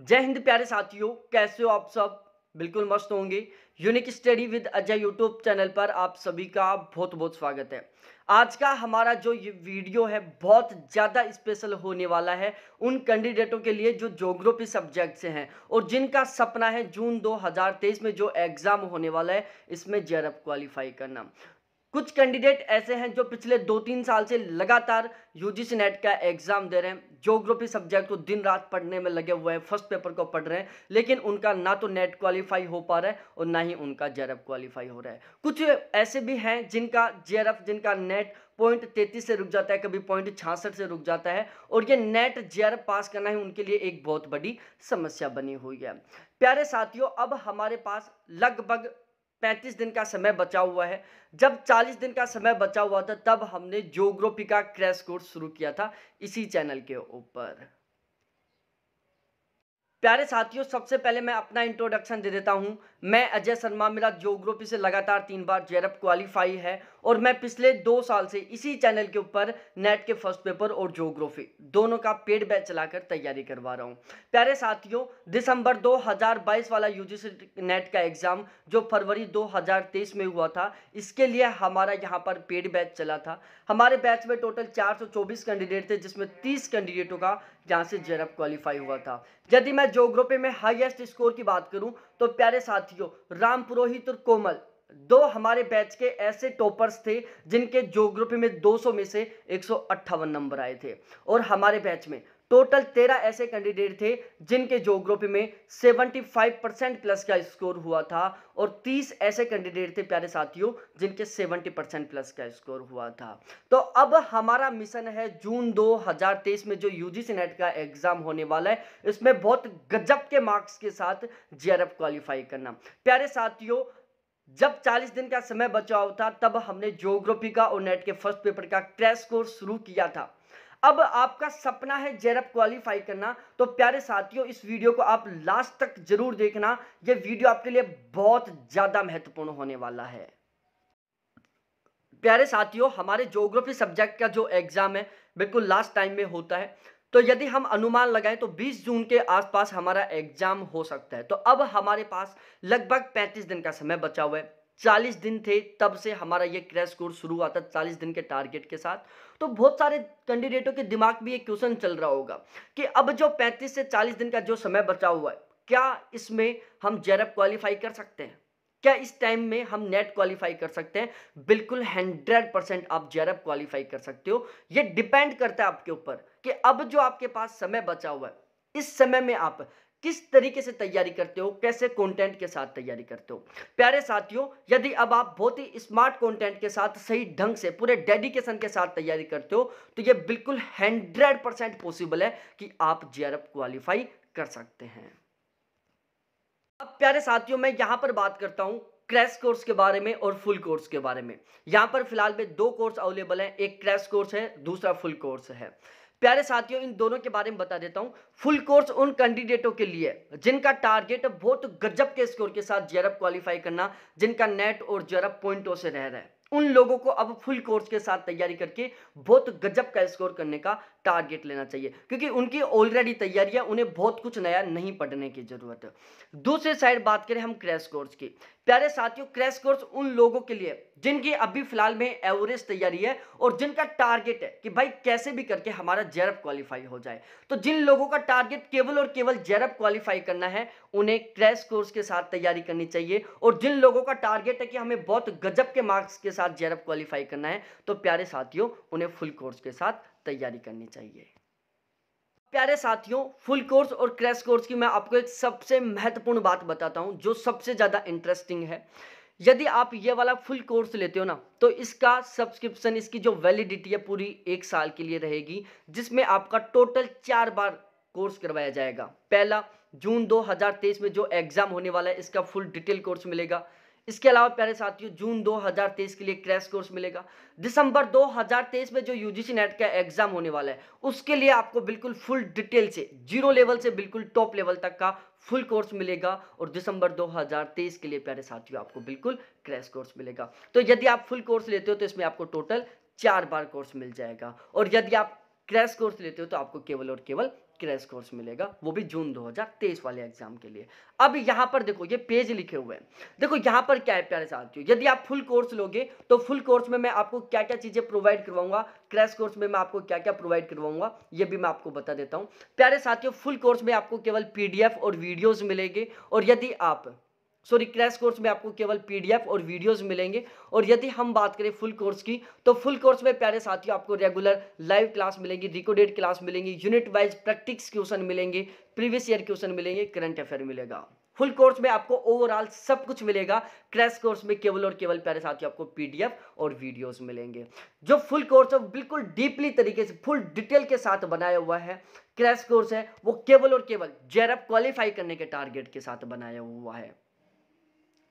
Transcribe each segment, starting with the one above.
जय हिंद प्यारे साथियों कैसे हो आप सब बिल्कुल मस्त होंगे unique study with Ajay YouTube channel पर आप सभी का बहुत बहुत स्वागत है आज का हमारा जो ये वीडियो है बहुत ज़्यादा स्पेशल होने वाला है उन कैंडिडेटों के लिए जो जोग्राफी सब्जेक्ट से हैं और जिनका सपना है जून 2023 में जो एग्ज़ाम होने वाला है इसमें जेरअप क्वालिफाई करना कुछ कैंडिडेट ऐसे हैं जो पिछले दो तीन साल से लगातार यूजीसी नेट का एग्जाम दे रहे हैं ज्योग्राफी सब्जेक्ट को दिन रात पढ़ने में लगे हुए हैं फर्स्ट पेपर को पढ़ रहे हैं लेकिन उनका ना तो नेट क्वालिफाई हो पा रहा है और ना ही उनका जे क्वालिफाई हो रहा है कुछ ऐसे भी हैं जिनका जे जिनका नेट पॉइंट तैतीस से रुक जाता है कभी पॉइंट छियासठ से रुक जाता है और ये नेट जे पास करना ही उनके लिए एक बहुत बड़ी समस्या बनी हुई है प्यारे साथियों अब हमारे पास लगभग पैंतीस दिन का समय बचा हुआ है जब चालीस दिन का समय बचा हुआ था तब हमने जोग्रोपी का क्रैश कोर्स शुरू किया था इसी चैनल के ऊपर प्यारे साथियों सबसे पहले मैं अपना इंट्रोडक्शन दे देता हूं मैं अजय शर्मा मेरा जोग्राफी से लगातार तीन बार जेरअप क्वालिफाई है और मैं पिछले दो साल से इसी चैनल के ऊपर नेट के फर्स्ट पेपर और जोग्राफी दोनों का पेड बैच चलाकर तैयारी करवा रहा हूं प्यारे साथियों दिसंबर 2022 वाला यूजीसी नेट का एग्ज़ाम जो फरवरी दो में हुआ था इसके लिए हमारा यहाँ पर पेड बैच चला था हमारे बैच में टोटल चार कैंडिडेट थे जिसमें तीस कैंडिडेटों का यहाँ से जेरअप क्वालिफाई हुआ था यदि मैं जोग्राफी में हाईएस्ट स्कोर की बात करूं तो प्यारे साथियों राम पुरोहित और कोमल दो हमारे बैच के ऐसे टॉपर्स थे जिनके जोग्राफी में 200 में से एक नंबर आए थे और हमारे बैच में टोटल तेरह ऐसे कैंडिडेट थे जिनके जोग्राफी में 75 परसेंट प्लस का स्कोर हुआ था और 30 ऐसे कैंडिडेट थे प्यारे साथियों जिनके 70 परसेंट प्लस का स्कोर हुआ था तो अब हमारा मिशन है जून 2023 में जो यूजीसी नेट का एग्जाम होने वाला है इसमें बहुत गजब के मार्क्स के साथ एफ क्वालिफाई करना प्यारे साथियों जब 40 दिन का समय बचा हुआ था तब हमने ज्योग्राफी का और नेट के फर्स्ट पेपर का क्रैश कोर्स शुरू किया था अब आपका सपना है जेरअप क्वालिफाई करना तो प्यारे साथियों इस वीडियो को आप लास्ट तक जरूर देखना यह वीडियो आपके लिए बहुत ज़्यादा महत्वपूर्ण होने वाला है प्यारे साथियों हमारे ज्योग्राफी सब्जेक्ट का जो एग्ज़ाम है बिल्कुल लास्ट टाइम में होता है तो यदि हम अनुमान लगाएं तो 20 जून के आसपास हमारा एग्जाम हो सकता है तो अब हमारे पास लगभग 35 दिन का समय बचा हुआ है चालीस दिन थे तब से हमारा ये क्रैश कोर्स शुरू हुआ था चालीस दिन के टारगेट के साथ तो बहुत सारे कैंडिडेटों के दिमाग में ये क्वेश्चन चल रहा होगा कि अब जो पैंतीस से चालीस दिन का जो समय बचा हुआ है क्या इसमें हम जेरअप क्वालिफाई कर सकते हैं क्या इस टाइम में हम नेट क्वालिफाई कर सकते हैं बिल्कुल हंड्रेड परसेंट आप जेरअप क्वालिफाई कर सकते हो ये डिपेंड करता है आपके ऊपर कि अब जो आपके पास समय बचा हुआ है इस समय में आप किस तरीके से तैयारी करते हो कैसे कंटेंट के साथ तैयारी करते हो प्यारे साथियों यदि अब आप बहुत ही स्मार्ट कंटेंट के साथ सही ढंग से पूरे डेडिकेशन के साथ तैयारी करते हो तो ये बिल्कुल हंड्रेड परसेंट पॉसिबल है कि आप जे क्वालिफाई कर सकते हैं अब प्यारे साथियों मैं यहां पर बात करता हूं क्रैश कोर्स के बारे में और फुल कोर्स के बारे में यहां पर फिलहाल में दो कोर्स अवेलेबल है एक क्रैश कोर्स है दूसरा फुल कोर्स है प्यारे साथियों इन दोनों के बारे में बता देता हूँ फुल कोर्स उन कैंडिडेटों के लिए जिनका टारगेट बहुत गजब के स्कोर के साथ जेरअप क्वालिफाई करना जिनका नेट और जेरअप पॉइंटों से रह रहा है उन लोगों को अब फुल कोर्स के साथ तैयारी करके बहुत गजब का स्कोर करने का टारगेट लेना चाहिए क्योंकि उनकी ऑलरेडी तैयारी है उन्हें बहुत कुछ नया नहीं पढ़ने की ज़रूरत है दूसरी साइड बात करें हम क्रैश कोर्स की प्यारे साथियों क्रैश कोर्स उन लोगों के लिए जिनकी अभी फिलहाल में एवरेज तैयारी है और जिनका टारगेट है कि भाई कैसे भी करके हमारा जेरब क्वालिफाई हो जाए तो जिन लोगों का टारगेट केवल और केवल जेरब क्वालिफाई करना है उन्हें क्रैश कोर्स के साथ तैयारी करनी चाहिए और जिन लोगों का टारगेट है कि हमें बहुत गजब के मार्क्स के साथ जेरब क्वालिफाई करना है तो प्यारे साथियों उन्हें फुल कोर्स के साथ तैयारी करनी चाहिए प्यारे साथियों फुल कोर्स और क्रैश कोर्स की मैं आपको एक सबसे महत्वपूर्ण बात बताता हूँ जो सबसे ज़्यादा इंटरेस्टिंग है यदि आप ये वाला फुल कोर्स लेते हो ना तो इसका सब्सक्रिप्शन इसकी जो वैलिडिटी है पूरी एक साल के लिए रहेगी जिसमें आपका टोटल चार बार कोर्स करवाया जाएगा पहला जून 2023 में जो एग्ज़ाम होने वाला है इसका फुल डिटेल कोर्स मिलेगा इसके अलावा प्यारे साथियों जून 2023 के लिए क्रैश कोर्स मिलेगा दिसंबर 2023 में जो यूजीसी नेट का एग्जाम होने वाला है उसके लिए आपको बिल्कुल फुल डिटेल से जीरो लेवल से बिल्कुल टॉप लेवल तक का फुल कोर्स मिलेगा और दिसंबर 2023 के लिए प्यारे साथियों आपको बिल्कुल क्रैश कोर्स मिलेगा तो यदि आप फुल कोर्स लेते हो तो इसमें आपको टोटल चार बार कोर्स मिल जाएगा और यदि आप क्रैश कोर्स लेते हो तो आपको केवल और केवल क्रैश कोर्स मिलेगा वो भी जून 2023 वाले एग्जाम के लिए अब यहाँ पर देखो ये पेज लिखे हुए हैं देखो यहाँ पर क्या है प्यारे साथियों यदि आप फुल कोर्स लोगे तो फुल कोर्स में मैं आपको क्या क्या चीज़ें प्रोवाइड करवाऊंगा क्रैश कोर्स में मैं आपको क्या क्या प्रोवाइड करवाऊंगा ये भी मैं आपको बता देता हूँ प्यारे साथियों फुल कोर्स में आपको केवल पी और वीडियोज़ मिलेंगे और यदि आप सो रिक्रैश कोर्स में आपको केवल पीडीएफ और वीडियोस मिलेंगे और यदि हम बात करें फुल कोर्स की तो फुल कोर्स में प्यारे साथियों आपको रेगुलर लाइव क्लास मिलेंगी रिकॉर्डेड क्लास मिलेंगी यूनिट वाइज प्रैक्टिस क्वेश्चन मिलेंगे प्रीवियस ईयर क्वेश्चन मिलेंगे करंट अफेयर मिलेगा फुल कोर्स में आपको ओवरऑल सब कुछ मिलेगा क्रैश कोर्स में केवल और केवल प्यारे साथियों आपको पीडीएफ और वीडियोस मिलेंगे जो फुल कोर्स है बिल्कुल डीपली तरीके से फुल डिटेल के साथ बनाया हुआ है क्रैश कोर्स है वो केवल और केवल जेरअप क्वालिफाई करने के टारगेट के साथ बनाया हुआ है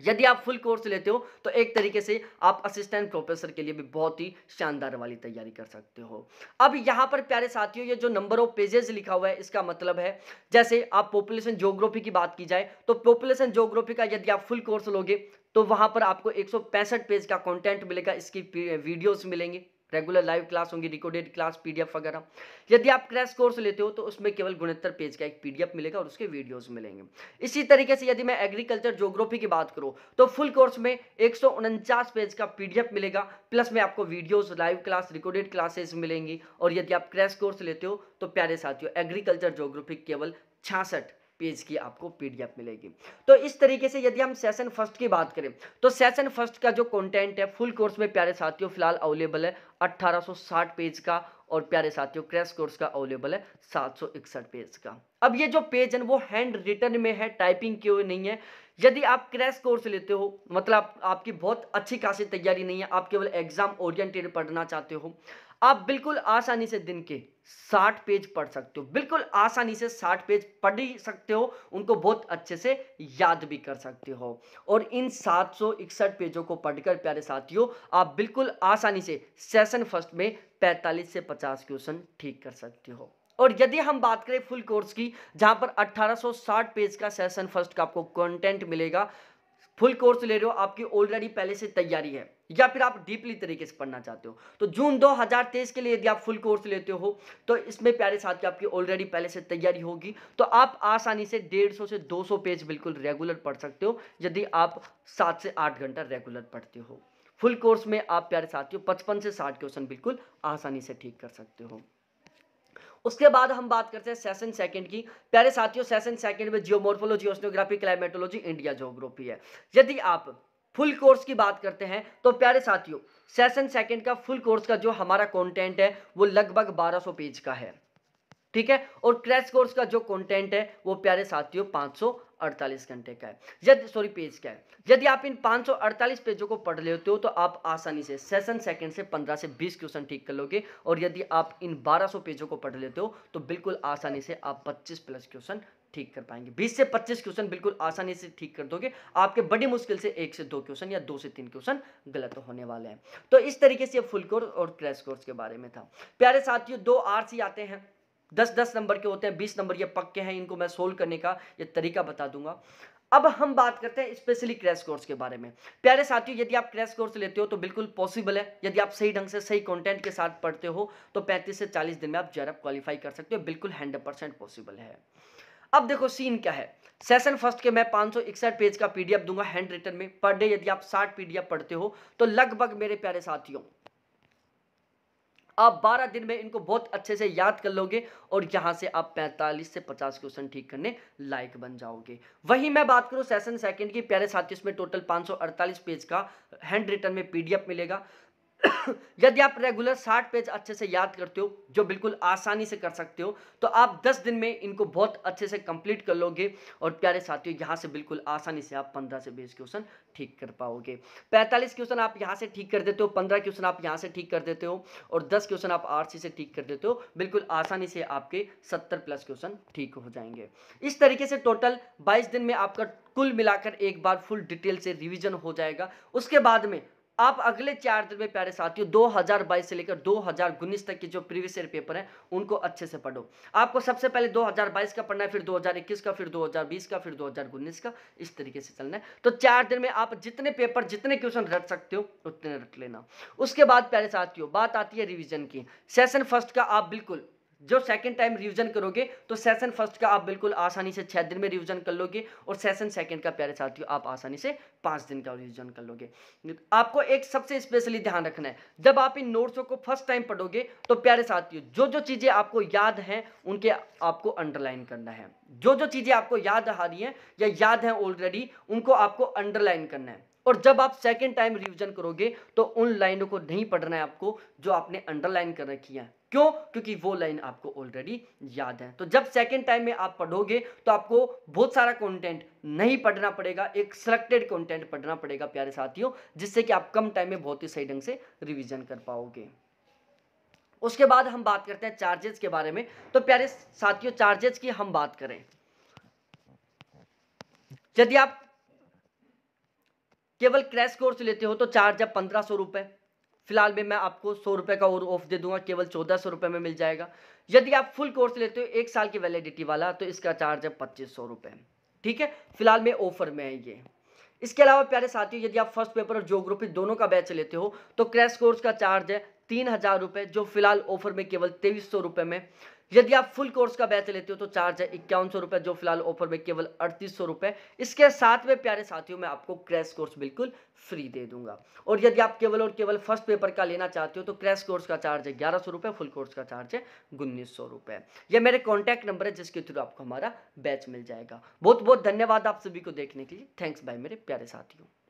यदि आप फुल कोर्स लेते हो तो एक तरीके से आप असिस्टेंट प्रोफेसर के लिए भी बहुत ही शानदार वाली तैयारी कर सकते हो अब यहाँ पर प्यारे साथियों ये जो नंबर ऑफ पेजेस लिखा हुआ है इसका मतलब है जैसे आप पॉपुलेशन जोग्राफी की बात की जाए तो पॉपुलेशन जोग्राफी का यदि आप फुल कोर्स लोगे तो वहाँ पर आपको एक पेज का कॉन्टेंट मिलेगा इसकी वीडियोस मिलेंगे रेगुलर लाइव क्लास होंगी रिकॉर्डेड क्लास पीडीएफ वगैरह यदि आप क्रैश कोर्स लेते हो तो उसमें केवल गुणहत्तर पेज का एक पीडीएफ मिलेगा और उसके वीडियोस मिलेंगे इसी तरीके से यदि मैं एग्रीकल्चर जोग्राफी की बात करूँ तो फुल कोर्स में एक पेज का पीडीएफ मिलेगा प्लस में आपको videos live class recorded classes मिलेंगी और यदि आप क्रैश कोर्स लेते हो तो प्यारे साथियों एग्रीकल्चर जोग्राफी केवल छियासठ पेज की आपको पीडीएफ मिलेगी तो इस तरीके से यदि हम सेशन फर्स्ट की बात करें तो सेशन फर्स्ट का जो कंटेंट है फुल कोर्स में प्यारे साथियों फिलहाल अवेलेबल है 1860 पेज का और प्यारे साथियों क्रैश कोर्स का अवेलेबल है 761 पेज का अब ये जो पेज है वो हैंड रिटर्न में है टाइपिंग की हुई नहीं है यदि आप क्रैश कोर्स लेते हो मतलब आपकी बहुत अच्छी खासी तैयारी नहीं है आप केवल एग्जाम ओरिएंटेड पढ़ना चाहते हो आप बिल्कुल आसानी से दिन के साठ पेज पढ़ सकते हो बिल्कुल आसानी से साठ पेज पढ़ ही सकते हो उनको बहुत अच्छे से याद भी कर सकते हो और इन सात सौ इकसठ पेजों को पढ़कर प्यारे साथियों आप बिल्कुल आसानी से सेस सेशन फर्स्ट में 45 से 50 क्वेश्चन ठीक कर सकते हो और यदि हम बात करें फुल कोर्स की जहां पर 1860 पेज का सेशन फर्स्ट का आपको कंटेंट मिलेगा फुल कोर्स ले रहे हो आपकी ऑलरेडी पहले से तैयारी है या फिर आप डीपली तरीके से पढ़ना चाहते हो तो जून 2023 के लिए यदि आप फुल कोर्स लेते हो तो इसमें प्यारे साथ की आपकी ऑलरेडी पहले से तैयारी होगी तो आप आसानी से 150 से 200 पेज बिल्कुल रेगुलर पढ़ सकते हो यदि आप सात से आठ घंटा रेगुलर पढ़ते हो फुल कोर्स में आप प्यारे साथियों पचपन से साठ क्वेश्चन बिल्कुल आसानी से ठीक कर सकते हो उसके बाद हम बात करते हैं सेशन सेकंड की प्यारे साथियों सेशन सेकंड में geomorphology oceanography climatology India geography है यदि आप फुल कोर्स की बात करते हैं तो प्यारे साथियों सेशन सेकंड का फुल कोर्स का जो हमारा कंटेंट है वो लगभग 1200 पेज का है ठीक है और क्रैश कोर्स का जो कंटेंट है वो प्यारे साथियों 548 घंटे का है यदि सॉरी पेज का है यदि आप इन 548 पेजों को पढ़ लेते हो तो आप आसानी से सेशन सेकंड से 15 से 20 क्वेश्चन ठीक कर लोगे और यदि आप इन 1200 पेजों को पढ़ लेते हो तो बिल्कुल आसानी से आप 25 प्लस क्वेश्चन ठीक कर पाएंगे 20 से 25 क्वेश्चन बिल्कुल आसानी से ठीक कर दोगे आपके बड़ी मुश्किल से एक से दो क्वेश्चन या दो से तीन क्वेश्चन गलत होने वाले हैं तो इस तरीके से फुल कोर्स और क्रैश कोर्स के बारे में था प्यारे साथियों दो आर आते हैं दस दस नंबर के होते हैं बीस नंबर ये पक्के हैं इनको मैं सोल्व करने का ये तरीका बता दूंगा अब हम बात करते हैं स्पेशली क्रैश कोर्स के बारे में प्यारे साथियों यदि आप क्रैश कोर्स लेते हो तो बिल्कुल पॉसिबल है यदि आप सही ढंग से सही कंटेंट के साथ पढ़ते हो तो 35 से 40 दिन में आप जेरअप क्वालिफाई कर सकते हो बिल्कुल 100 परसेंट पॉसिबल है अब देखो सीन क्या है सेशन फर्स्ट के मैं पाँच पेज का पीडीएफ दूंगा हैंड रिटर्न में पर डे यदि आप साठ पीडीएफ पढ़ते हो तो लगभग मेरे प्यारे साथियों आप 12 दिन में इनको बहुत अच्छे से याद कर लोगे और यहाँ से आप 45 से 50 क्वेश्चन ठीक करने लायक बन जाओगे वहीं मैं बात करूँ सेशन सेकंड की प्यारे साथियों में टोटल 548 पेज का हैंड रिटर्न में पीडीएफ मिलेगा यदि आप रेगुलर साठ पेज अच्छे से याद करते हो जो बिल्कुल आसानी से कर सकते हो तो आप दस दिन में इनको बहुत अच्छे से कंप्लीट कर लोगे और प्यारे साथियों यहाँ से बिल्कुल आसानी से आप पंद्रह से बीस क्वेश्चन ठीक कर पाओगे पैंतालीस क्वेश्चन आप यहाँ से ठीक कर देते हो पंद्रह क्वेश्चन आप यहाँ से ठीक कर देते हो और दस क्वेश्चन आप आर से ठीक कर देते हो बिल्कुल आसानी से आपके सत्तर प्लस क्वेश्चन ठीक हो जाएंगे इस तरीके से टोटल बाईस दिन में आपका कुल मिलाकर एक बार फुल डिटेल से रिविजन हो जाएगा उसके बाद में आप अगले चार दिन में प्यारे साथियों 2022 से लेकर 2019 तक के जो प्रीवियस ईयर पेपर हैं उनको अच्छे से पढ़ो आपको सबसे पहले 2022 का पढ़ना है फिर 2021 का फिर 2020 का फिर 2019 का इस तरीके से चलना है तो चार दिन में आप जितने पेपर जितने क्वेश्चन रट सकते हो उतने रट लेना उसके बाद प्यारे साथियों बात आती है रिविजन की सेशन फर्स्ट का आप बिल्कुल जो सेकंड टाइम रिवीजन करोगे तो सेशन फर्स्ट का आप बिल्कुल आसानी से छः दिन में रिवीजन कर लोगे और सेशन सेकंड का प्यारे साथियों आप आसानी से पाँच दिन का रिवीजन कर लोगे आपको एक सबसे स्पेशली ध्यान रखना है जब आप इन नोट्सों को फर्स्ट टाइम पढ़ोगे तो प्यारे साथियों जो जो चीज़ें आपको याद हैं उनके आपको अंडरलाइन करना है जो जो चीज़ें आपको याद आ रही हैं या याद हैं ऑलरेडी उनको आपको अंडरलाइन करना है और जब आप सेकेंड टाइम रिविजन करोगे तो उन लाइनों को नहीं पढ़ना है आपको जो आपने अंडरलाइन कर रखी है क्यों क्योंकि वो लाइन आपको ऑलरेडी याद है तो जब सेकेंड टाइम में आप पढ़ोगे तो आपको बहुत सारा कॉन्टेंट नहीं पढ़ना पड़ेगा एक सिलेक्टेड कॉन्टेंट पढ़ना पड़ेगा प्यारे साथियों जिससे कि आप कम टाइम में बहुत ही सही ढंग से रिविजन कर पाओगे उसके बाद हम बात करते हैं चार्जेस के बारे में तो प्यारे साथियों चार्जेस की हम बात करें यदि आप केवल क्रैश कोर्स लेते हो तो चार्ज है पंद्रह सौ रुपए फिलहाल में मैं आपको सौ रुपये का और ऑफ दे दूंगा केवल चौदह सौ रुपये में मिल जाएगा यदि आप फुल कोर्स लेते हो एक साल की वैलिडिटी वाला तो इसका चार्ज है पच्चीस सौ रुपये ठीक है फिलहाल में ऑफर में है ये इसके अलावा प्यारे साथियों यदि आप फर्स्ट पेपर और जियोग्राफी दोनों का बैच लेते हो तो क्रैश कोर्स का चार्ज है तीन हज़ार रुपए जो फिलहाल ऑफर में केवल तेईस सौ रुपए में यदि आप फुल कोर्स का बैच लेते हो तो चार्ज है इक्यावन सौ रुपए जो फिलहाल ऑफर में केवल अड़तीस सौ रुपए इसके साथ में प्यारे साथियों मैं आपको क्रैश कोर्स बिल्कुल फ्री दे दूंगा और यदि आप केवल और केवल फर्स्ट पेपर का लेना चाहते हो तो क्रैश कोर्स का चार्ज है ग्यारह सौ रुपए फुल कोर्स का चार्ज है उन्नीस सौ रुपए यह मेरे कॉन्टैक्ट नंबर है जिसके थ्रू आपको हमारा बैच मिल जाएगा बहुत बहुत धन्यवाद आप सभी को देखने के लिए थैंक्स बाय मेरे प्यारे साथियों